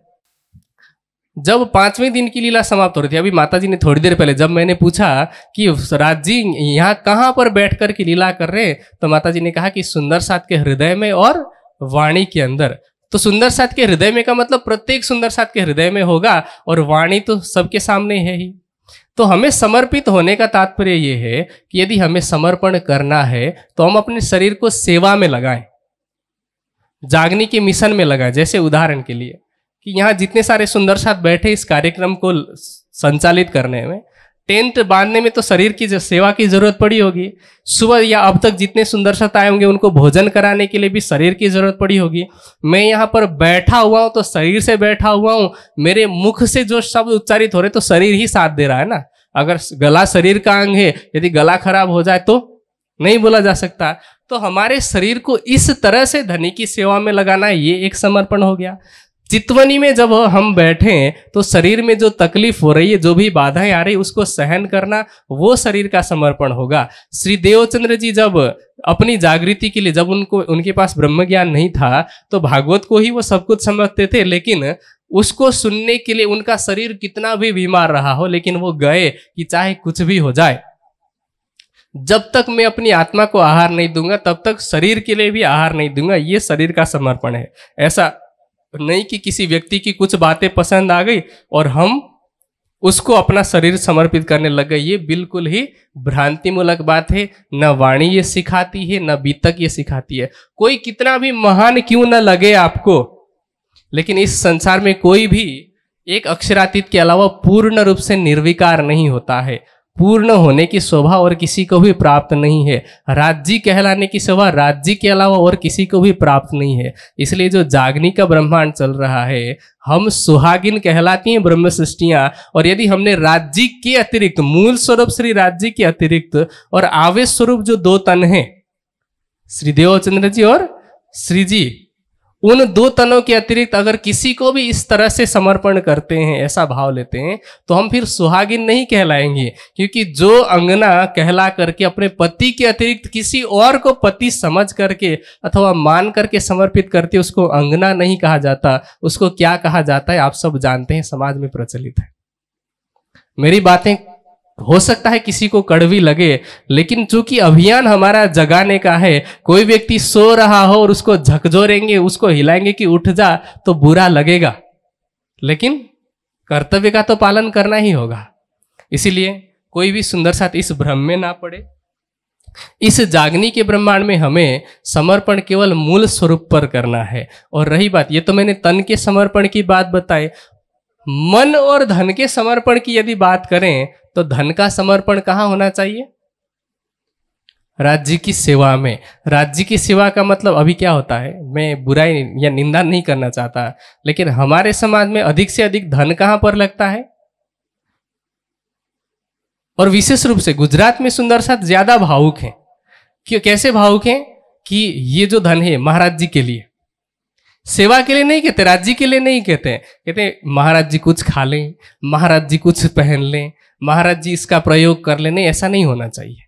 जब पांचवें दिन की लीला समाप्त हो रही थी अभी माता जी ने थोड़ी देर पहले जब मैंने पूछा कि राज जी यहाँ कहाँ पर बैठ कर की लीला कर रहे तो माता जी ने कहा कि सुंदर साथ के हृदय में और वाणी के अंदर तो सुंदर साथ के हृदय में का मतलब प्रत्येक सुंदर साथ के हृदय में होगा और वाणी तो सबके सामने है ही तो हमें समर्पित होने का तात्पर्य ये है कि यदि हमें समर्पण करना है तो हम अपने शरीर को सेवा में लगाएं जागने के मिशन में लगाएं जैसे उदाहरण के लिए कि यहाँ जितने सारे सुंदर साथ बैठे इस कार्यक्रम को संचालित करने में टेंट बांधने में तो शरीर की सेवा की जरूरत पड़ी होगी सुबह या अब तक जितने सुंदर साथ आए होंगे उनको भोजन कराने के लिए भी शरीर की जरूरत पड़ी होगी मैं यहाँ पर बैठा हुआ हूँ तो शरीर से बैठा हुआ हूँ मेरे मुख से जो शब्द उच्चारित हो रहे तो शरीर ही साथ दे रहा है ना अगर गला शरीर का अंग है यदि गला खराब हो जाए तो नहीं बोला जा सकता तो हमारे शरीर को इस तरह से धनी की सेवा में लगाना ये एक समर्पण हो गया चितवनी में जब हम बैठे तो शरीर में जो तकलीफ हो रही है जो भी बाधाएं आ रही है उसको सहन करना वो शरीर का समर्पण होगा श्री देवचंद्र जी जब अपनी जागृति के लिए जब उनको उनके पास ब्रह्म ज्ञान नहीं था तो भागवत को ही वो सब कुछ समझते थे लेकिन उसको सुनने के लिए उनका शरीर कितना भी बीमार रहा हो लेकिन वो गए कि चाहे कुछ भी हो जाए जब तक मैं अपनी आत्मा को आहार नहीं दूंगा तब तक शरीर के लिए भी आहार नहीं दूंगा ये शरीर का समर्पण है ऐसा नहीं कि किसी व्यक्ति की कुछ बातें पसंद आ गई और हम उसको अपना शरीर समर्पित करने लग गए ये बिल्कुल ही भ्रांतिमूलक बात है न वाणी ये सिखाती है न बीतक ये सिखाती है कोई कितना भी महान क्यों न लगे आपको लेकिन इस संसार में कोई भी एक अक्षरातीत के अलावा पूर्ण रूप से निर्विकार नहीं होता है पूर्ण होने की शोभा और किसी को भी प्राप्त नहीं है राज्य कहलाने की शोभा राज्य के अलावा और किसी को भी प्राप्त नहीं है इसलिए जो जागनी का ब्रह्मांड चल रहा है हम सुहागिन कहलाती हैं ब्रह्म सृष्टियां और यदि हमने राज्य के अतिरिक्त मूल स्वरूप श्री राज्य के अतिरिक्त और आवेश स्वरूप जो दो तन है श्री देवचंद्र जी और श्री जी उन दो तनों के अतिरिक्त अगर किसी को भी इस तरह से समर्पण करते हैं ऐसा भाव लेते हैं तो हम फिर सुहागिन नहीं कहलाएंगे क्योंकि जो अंगना कहला करके अपने पति के अतिरिक्त किसी और को पति समझ करके अथवा मान करके समर्पित करती उसको अंगना नहीं कहा जाता उसको क्या कहा जाता है आप सब जानते हैं समाज में प्रचलित है मेरी बातें हो सकता है किसी को कड़वी लगे लेकिन चूंकि अभियान हमारा जगाने का है कोई व्यक्ति सो रहा हो और उसको झकझोरेंगे उसको हिलाएंगे कि उठ जा तो बुरा लगेगा लेकिन कर्तव्य का तो पालन करना ही होगा इसीलिए कोई भी सुंदर साथ इस भ्रम में ना पड़े इस जागनी के ब्रह्मांड में हमें समर्पण केवल मूल स्वरूप पर करना है और रही बात ये तो मैंने तन के समर्पण की बात बताई मन और धन के समर्पण की यदि बात करें तो धन का समर्पण कहाँ होना चाहिए राज्य की सेवा में राज्य की सेवा का मतलब अभी क्या होता है मैं बुराई या निंदा नहीं करना चाहता लेकिन हमारे समाज में अधिक से अधिक धन कहां पर लगता है और विशेष रूप से गुजरात में सुंदर साथ ज्यादा भावुक हैं क्यों कैसे भावुक हैं कि ये जो धन है महाराज जी के लिए सेवा के लिए नहीं कहते राज्य के लिए नहीं कहते हैं कहते महाराज जी कुछ खा लें महाराज जी कुछ पहन लें महाराज जी इसका प्रयोग कर लें नहीं ऐसा नहीं होना चाहिए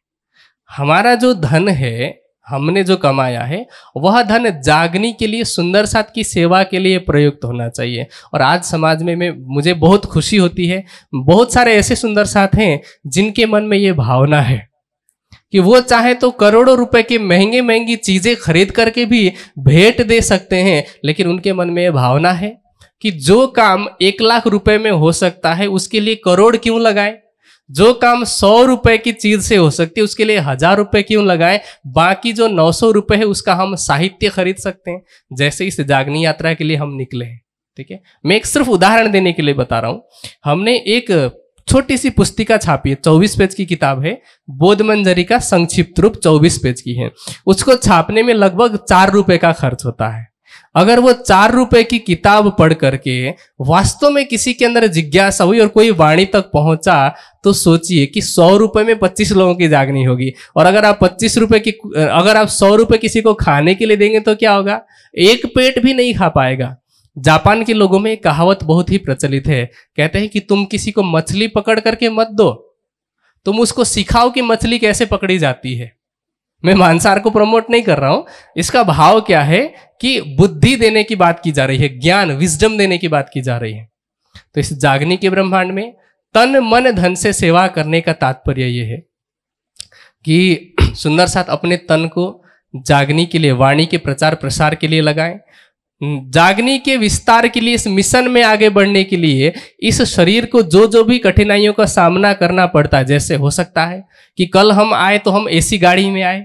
हमारा जो धन है हमने जो कमाया है वह धन जागनी के लिए सुंदर साथ की सेवा के लिए प्रयुक्त होना चाहिए और आज समाज में मैं मुझे बहुत खुशी होती है बहुत सारे ऐसे सुंदर साथ हैं जिनके मन में ये भावना है कि वो चाहे तो करोड़ों रुपए की महंगी महंगी चीज़ें खरीद करके भी भेंट दे सकते हैं लेकिन उनके मन में ये भावना है कि जो काम एक लाख रुपए में हो सकता है उसके लिए करोड़ क्यों लगाए जो काम सौ रुपए की चीज से हो सकती है उसके लिए हजार रुपए क्यों लगाए बाकी जो नौ सौ रुपए है उसका हम साहित्य खरीद सकते हैं जैसे इस जागनी यात्रा के लिए हम निकले हैं ठीक है मैं एक सिर्फ उदाहरण देने के लिए बता रहा हूं हमने एक छोटी सी पुस्तिका छापी है चौबीस पेज की किताब है बोध मंजरी का संक्षिप्त रूप चौबीस पेज की है उसको छापने में लगभग चार रुपए का खर्च होता है अगर वो चार रुपए की किताब पढ़ करके वास्तव में किसी के अंदर जिज्ञासा हुई और कोई वाणी तक पहुंचा तो सोचिए कि सौ रुपए में पच्चीस लोगों की जागनी होगी और अगर आप पच्चीस रुपए की अगर आप सौ रुपए किसी को खाने के लिए देंगे तो क्या होगा एक पेट भी नहीं खा पाएगा जापान के लोगों में कहावत बहुत ही प्रचलित है कहते हैं कि तुम किसी को मछली पकड़ करके मत दो तुम उसको सिखाओ कि मछली कैसे पकड़ी जाती है मैं मांसार को प्रमोट नहीं कर रहा हूं इसका भाव क्या है कि बुद्धि देने की बात की जा रही है ज्ञान विजडम देने की बात की जा रही है तो इस जागनी के ब्रह्मांड में तन मन धन से सेवा करने का तात्पर्य यह है कि सुंदर साथ अपने तन को जागनी के लिए वाणी के प्रचार प्रसार के लिए लगाएं जागनी के विस्तार के लिए इस मिशन में आगे बढ़ने के लिए इस शरीर को जो जो भी कठिनाइयों का सामना करना पड़ता है जैसे हो सकता है कि कल हम आए तो हम एसी गाड़ी में आए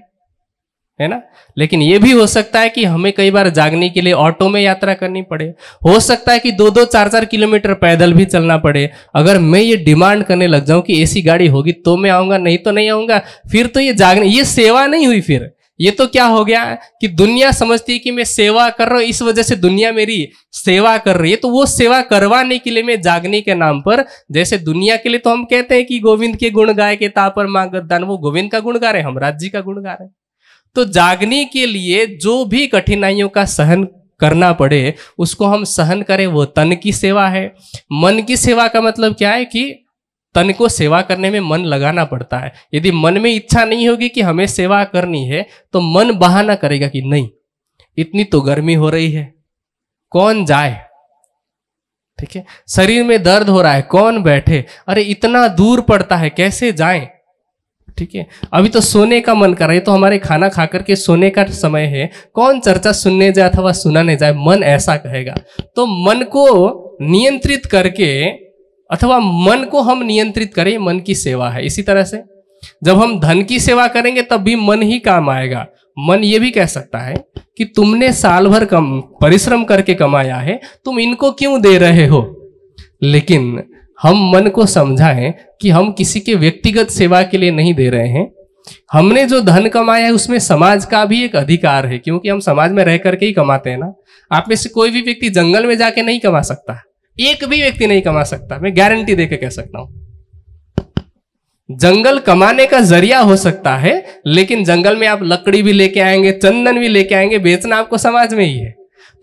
है ना लेकिन ये भी हो सकता है कि हमें कई बार जागने के लिए ऑटो में यात्रा करनी पड़े हो सकता है कि दो दो चार चार किलोमीटर पैदल भी चलना पड़े अगर मैं ये डिमांड करने लग जाऊं कि एसी गाड़ी होगी तो मैं आऊंगा नहीं तो नहीं आऊंगा फिर तो ये जागने ये सेवा नहीं हुई फिर ये तो क्या हो गया कि दुनिया समझती है कि मैं सेवा कर रहा हूं इस वजह से दुनिया मेरी सेवा कर रही है तो वो सेवा करवाने के लिए मैं जागने के नाम पर जैसे दुनिया के लिए तो हम कहते हैं कि गोविंद के गुण गाय के तापर मांग दान वो गोविंद का गुण गा रहे हम राज्य का गुण गा रहे तो जागने के लिए जो भी कठिनाइयों का सहन करना पड़े उसको हम सहन करें वो तन की सेवा है मन की सेवा का मतलब क्या है कि तन को सेवा करने में मन लगाना पड़ता है यदि मन में इच्छा नहीं होगी कि हमें सेवा करनी है तो मन बहाना करेगा कि नहीं इतनी तो गर्मी हो रही है कौन जाए ठीक है शरीर में दर्द हो रहा है कौन बैठे अरे इतना दूर पड़ता है कैसे जाए ठीक है अभी तो सोने का मन कर रहा है तो हमारे खाना खा करके सोने का समय है कौन चर्चा सुनने जाए अथवा सुनाने जाए मन ऐसा कहेगा तो मन को नियंत्रित करके अथवा मन को हम नियंत्रित करें मन की सेवा है इसी तरह से जब हम धन की सेवा करेंगे तब भी मन ही काम आएगा मन ये भी कह सकता है कि तुमने साल भर कम परिश्रम करके कमाया है तुम इनको क्यों दे रहे हो लेकिन हम मन को समझाएं कि हम किसी के व्यक्तिगत सेवा के लिए नहीं दे रहे हैं हमने जो धन कमाया है उसमें समाज का भी एक अधिकार है क्योंकि हम समाज में रह करके ही कमाते हैं ना आप में से कोई भी व्यक्ति जंगल में जाके नहीं कमा सकता एक भी व्यक्ति नहीं कमा सकता मैं गारंटी देकर कह सकता हूं जंगल कमाने का जरिया हो सकता है लेकिन जंगल में आप लकड़ी भी लेके आएंगे चंदन भी लेके आएंगे बेचना आपको समाज में ही है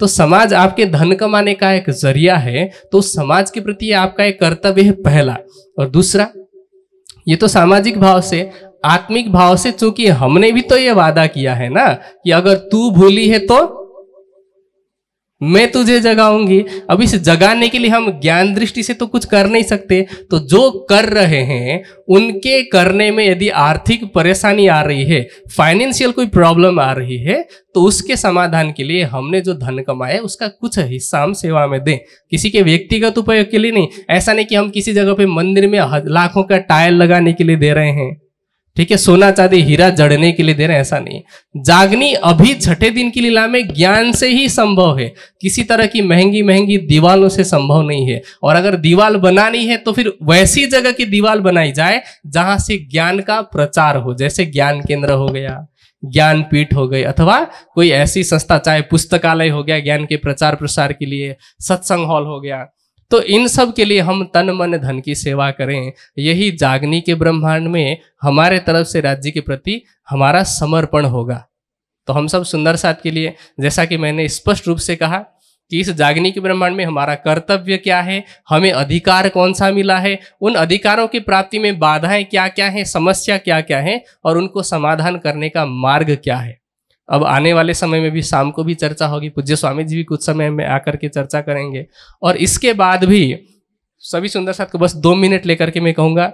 तो समाज आपके धन कमाने का एक जरिया है तो समाज के प्रति आपका एक कर्तव्य है पहला और दूसरा ये तो सामाजिक भाव से आत्मिक भाव से चूंकि हमने भी तो ये वादा किया है ना कि अगर तू भूली है तो मैं तुझे जगाऊंगी अब इस जगाने के लिए हम ज्ञान दृष्टि से तो कुछ कर नहीं सकते तो जो कर रहे हैं उनके करने में यदि आर्थिक परेशानी आ रही है फाइनेंशियल कोई प्रॉब्लम आ रही है तो उसके समाधान के लिए हमने जो धन कमाया उसका कुछ हिस्सा हम सेवा में दें किसी के व्यक्तिगत उपयोग के लिए नहीं ऐसा नहीं कि हम किसी जगह पे मंदिर में लाखों का टायल लगाने के लिए दे रहे हैं ठीक है सोना चांदी हीरा जड़ने के लिए दे रहे हैं ऐसा नहीं जागनी अभी छठे दिन की लीला में ज्ञान से ही संभव है किसी तरह की महंगी महंगी दीवालों से संभव नहीं है और अगर दीवाल बनानी है तो फिर वैसी जगह की दीवाल बनाई जाए जहां से ज्ञान का प्रचार हो जैसे ज्ञान केंद्र हो गया ज्ञान पीठ हो गई अथवा कोई ऐसी संस्था चाहे पुस्तकालय हो गया ज्ञान के प्रचार प्रसार के लिए सत्संग हॉल हो गया तो इन सब के लिए हम तन मन धन की सेवा करें यही जागनी के ब्रह्मांड में हमारे तरफ से राज्य के प्रति हमारा समर्पण होगा तो हम सब सुंदर साथ के लिए जैसा कि मैंने स्पष्ट रूप से कहा कि इस जागनी के ब्रह्मांड में हमारा कर्तव्य क्या है हमें अधिकार कौन सा मिला है उन अधिकारों की प्राप्ति में बाधाएं क्या क्या हैं समस्या क्या क्या है और उनको समाधान करने का मार्ग क्या है अब आने वाले समय में भी शाम को भी चर्चा होगी पूज्य स्वामी जी भी कुछ समय में आकर के चर्चा करेंगे और इसके बाद भी सभी सुंदर साथ को बस दो मिनट लेकर के मैं कहूँगा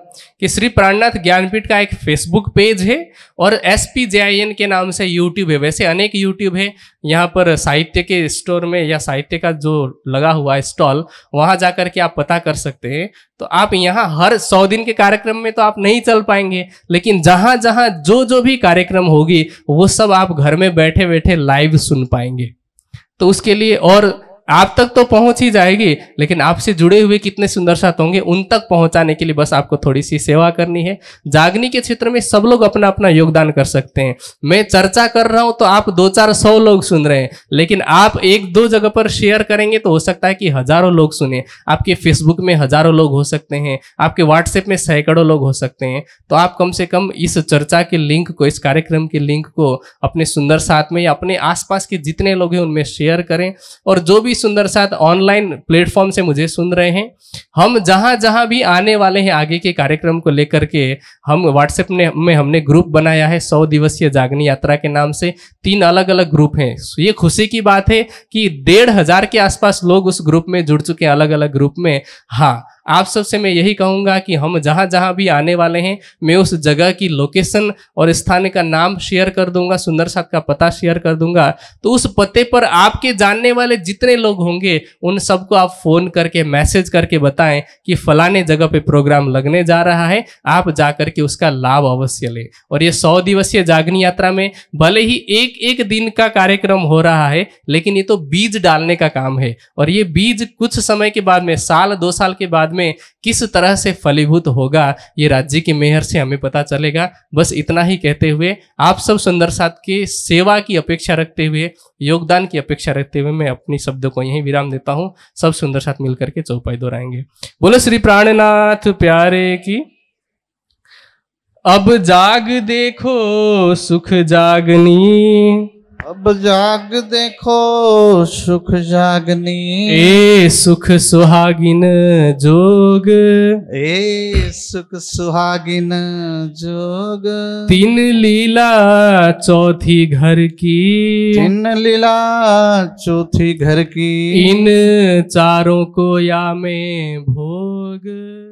कि श्री प्राणनाथ ज्ञानपीठ का एक फेसबुक पेज है और S P J I N के नाम से यूट्यूब है वैसे अनेक यूट्यूब है यहाँ पर साहित्य के स्टोर में या साहित्य का जो लगा हुआ है स्टॉल वहाँ जा कर के आप पता कर सकते हैं तो आप यहाँ हर सौ दिन के कार्यक्रम में तो आप नहीं चल पाएंगे लेकिन जहाँ जहाँ जो जो भी कार्यक्रम होगी वो सब आप घर में बैठे बैठे लाइव सुन पाएंगे तो उसके लिए और आप तक तो पहुंच ही जाएगी लेकिन आपसे जुड़े हुए कितने सुंदर साथ होंगे उन तक पहुंचाने के लिए बस आपको थोड़ी सी सेवा करनी है जागनी के क्षेत्र में सब लोग अपना अपना योगदान कर सकते हैं मैं चर्चा कर रहा हूं तो आप दो चार सौ लोग सुन रहे हैं लेकिन आप एक दो जगह पर शेयर करेंगे तो हो सकता है कि हजारों लोग सुने आपके फेसबुक में हजारों लोग हो सकते हैं आपके व्हाट्सएप में सैकड़ों लोग हो सकते हैं तो आप कम से कम इस चर्चा के लिंक को इस कार्यक्रम के लिंक को अपने सुंदर साथ में या अपने आसपास के जितने लोग हैं उनमें शेयर करें और जो भी सुंदर साथ ऑनलाइन प्लेटफॉर्म से मुझे सुन रहे हैं हम जहां जहां भी आने वाले हैं आगे के कार्यक्रम को लेकर के हम व्हाट्सएप ने में हमने ग्रुप बनाया है सौ दिवसीय जागनी यात्रा के नाम से तीन अलग अलग ग्रुप हैं ये खुशी की बात है कि डेढ़ हजार के आसपास लोग उस ग्रुप में जुड़ चुके हैं अलग अलग ग्रुप में हाँ आप सबसे मैं यही कहूंगा कि हम जहां जहां भी आने वाले हैं मैं उस जगह की लोकेशन और स्थान का नाम शेयर कर दूंगा सुंदर साथ का पता शेयर कर दूंगा तो उस पते पर आपके जानने वाले जितने लोग होंगे उन सबको आप फ़ोन करके मैसेज करके बताएं कि फलाने जगह पे प्रोग्राम लगने जा रहा है आप जाकर के उसका लाभ अवश्य लें और ये सौ दिवसीय जागनी यात्रा में भले ही एक एक दिन का कार्यक्रम हो रहा है लेकिन ये तो बीज डालने का काम है और ये बीज कुछ समय के बाद में साल दो साल के बाद बाद में किस तरह से फलीभूत होगा ये राज्य के मेहर से हमें पता चलेगा बस इतना ही कहते हुए आप सब सुंदर साथ की सेवा की अपेक्षा रखते हुए योगदान की अपेक्षा रखते हुए मैं अपने शब्दों को यहीं विराम देता हूँ सब सुंदर साथ मिलकर के चौपाई दोहराएंगे बोलो श्री प्राणनाथ प्यारे की अब जाग देखो सुख जागनी अब जाग देखो सुख जागनी ए सुख सुहागिन जोग ए सुख सुहागिन जोग तीन लीला चौथी घर की तीन लीला चौथी घर की इन चारों को या में भोग